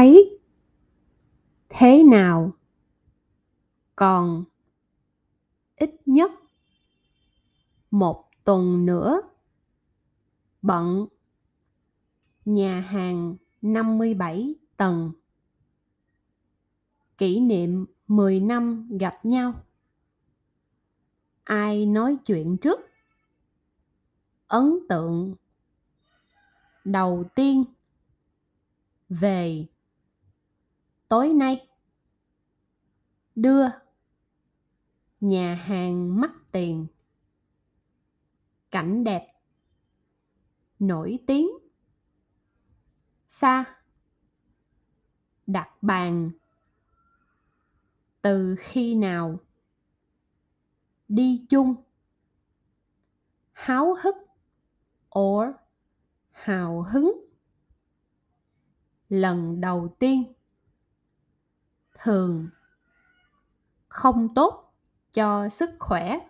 thấy thế nào còn ít nhất một tuần nữa bận nhà hàng 57 tầng kỷ niệm 10 năm gặp nhau ai nói chuyện trước ấn tượng đầu tiên về tối nay đưa nhà hàng mắc tiền cảnh đẹp nổi tiếng xa đặt bàn từ khi nào đi chung háo hức or hào hứng lần đầu tiên thường không tốt cho sức khỏe